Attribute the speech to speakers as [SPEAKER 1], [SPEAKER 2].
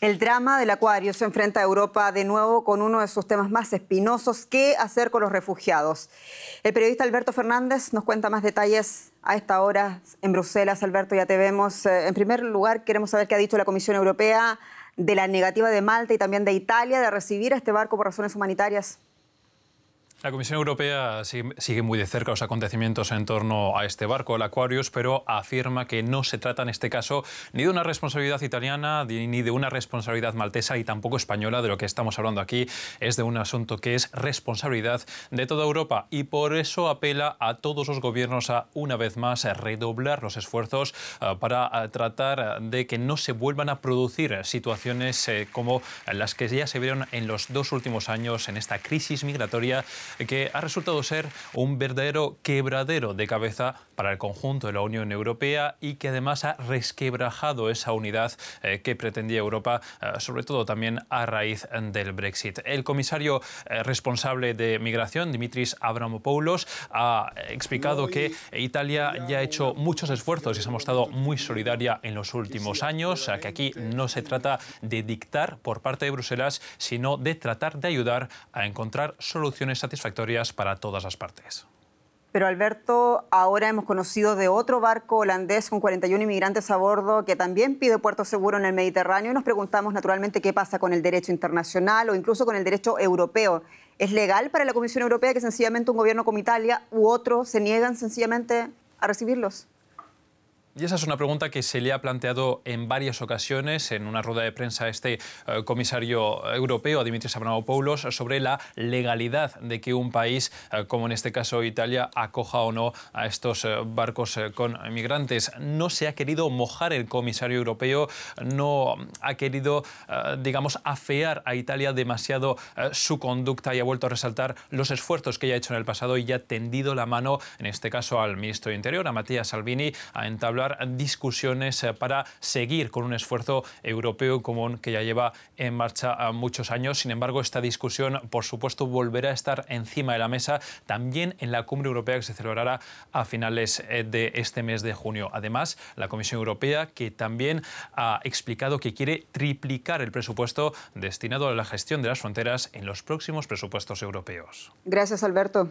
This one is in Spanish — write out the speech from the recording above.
[SPEAKER 1] El drama del acuario se enfrenta a Europa de nuevo con uno de sus temas más espinosos, ¿qué hacer con los refugiados? El periodista Alberto Fernández nos cuenta más detalles a esta hora en Bruselas. Alberto, ya te vemos. Eh, en primer lugar, queremos saber qué ha dicho la Comisión Europea de la negativa de Malta y también de Italia de recibir a este barco por razones humanitarias.
[SPEAKER 2] La Comisión Europea sigue muy de cerca los acontecimientos en torno a este barco, el Aquarius, pero afirma que no se trata en este caso ni de una responsabilidad italiana ni de una responsabilidad maltesa y tampoco española. De lo que estamos hablando aquí es de un asunto que es responsabilidad de toda Europa y por eso apela a todos los gobiernos a una vez más redoblar los esfuerzos eh, para eh, tratar de que no se vuelvan a producir situaciones eh, como las que ya se vieron en los dos últimos años en esta crisis migratoria que ha resultado ser un verdadero quebradero de cabeza para el conjunto de la Unión Europea y que además ha resquebrajado esa unidad eh, que pretendía Europa, eh, sobre todo también a raíz del Brexit. El comisario eh, responsable de migración, Dimitris Abramopoulos, ha explicado que Italia ya ha hecho muchos esfuerzos y se ha mostrado muy solidaria en los últimos años, que aquí no se trata de dictar por parte de Bruselas, sino de tratar de ayudar a encontrar soluciones satisfactorias satisfactorias para todas las partes.
[SPEAKER 1] Pero Alberto, ahora hemos conocido de otro barco holandés con 41 inmigrantes a bordo que también pide puerto seguro en el Mediterráneo y nos preguntamos naturalmente qué pasa con el derecho internacional o incluso con el derecho europeo. ¿Es legal para la Comisión Europea que sencillamente un gobierno como Italia u otro se niegan sencillamente a recibirlos?
[SPEAKER 2] Y esa es una pregunta que se le ha planteado en varias ocasiones en una rueda de prensa a este eh, comisario europeo, a Dimitris Avramopoulos, sobre la legalidad de que un país, eh, como en este caso Italia, acoja o no a estos eh, barcos con migrantes. No se ha querido mojar el comisario europeo, no ha querido, digamos, afear a Italia demasiado su conducta y ha vuelto a resaltar los esfuerzos que ya ha hecho en el pasado y ya ha tendido la mano, en este caso, al ministro de Interior, a Matías Salvini, a entablar discusiones eh, para seguir con un esfuerzo europeo común que ya lleva en marcha eh, muchos años. Sin embargo, esta discusión, por supuesto, volverá a estar encima de la mesa también en la cumbre europea que se celebrará a finales eh, de este mes de junio. Además, la Comisión Europea, que también ha explicado que quiere triplicar el presupuesto destinado a la gestión de las fronteras en los próximos presupuestos europeos.
[SPEAKER 1] Gracias, Alberto.